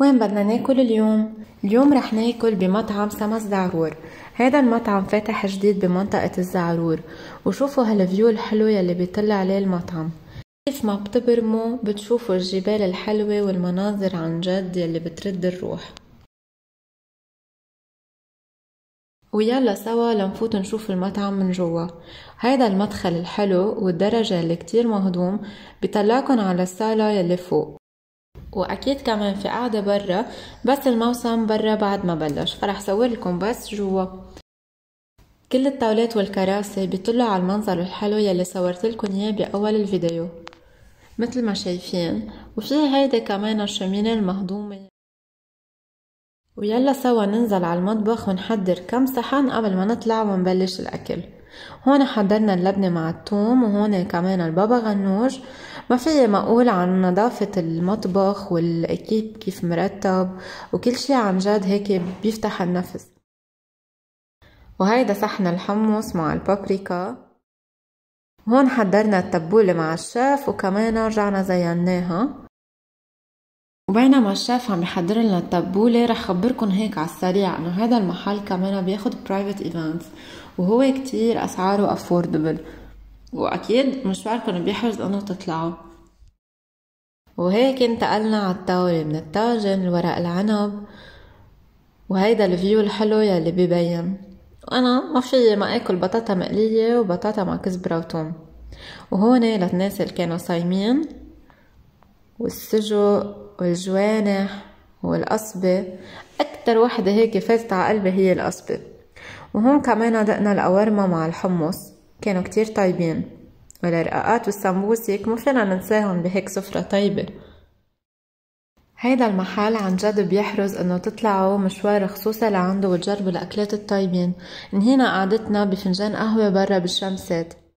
وين بدنا ناكل اليوم؟ اليوم رح ناكل بمطعم سما زعرور هيدا المطعم فاتح جديد بمنطقة الزعرور وشوفوا هالفيو الحلو يلي بيطل عليه المطعم كيف ما بتبرموا بتشوفوا الجبال الحلوة والمناظر عن جد يلي بترد الروح ويلا سوا لنفوت نشوف المطعم من جوا هيدا المدخل الحلو والدرجة اللي كتير مهضوم بطلعكن على الصالة يلي فوق واكيد كمان في قاعدة برا بس الموسم برا بعد ما بلش فرح صور لكم بس جوا كل الطاولات والكراسي بيطلعوا على المنظر الحلو يلي صورت لكم اياه باول الفيديو مثل ما شايفين وفي هيدا كمان الشمينة المهضومة ويلا سوا ننزل على المطبخ ونحضر كم صحن قبل ما نطلع ونبلش الأكل هون حضرنا اللبنة مع التوم وهون كمان البابا غنوج ما فيي ما اقول عن نظافة المطبخ والاكيب كيف مرتب وكل شي عن جد هيك بيفتح النفس وهيدا صحن الحمص مع البابريكا هون حضرنا التبولة مع الشيف وكمان رجعنا زيناها وبينما الشيف عم يحضر لنا التبولة رح خبركن هيك على السريع انه هذا المحل كمان بياخد برايفت ايفنتس وهو كتير اسعاره افوردبل واكيد مشواركن بيحرز انه تطلعوا وهيك انتقلنا على الطاولة من الطاجن لورق العنب وهيدا الفيو الحلو يلي ببين وانا ما في ما اكل بطاطا مقلية وبطاطا مع كزبرة وتوم وهون للناس اللي كانوا صايمين والسجق والجوانح والقصبة أكتر وحدة هيك فازت على قلبي هي القصبة وهون كمان دقنا القوارمة مع الحمص كانوا كتير طيبين والرقاقات والسمبوسك ما فينا ننساهم بهيك سفرة طيبة هيدا المحل عن جد بيحرز انه تطلعوا مشوار خصوصي لعنده وتجربوا الاكلات الطيبين انهينا قعدتنا بفنجان قهوة برا بالشمسات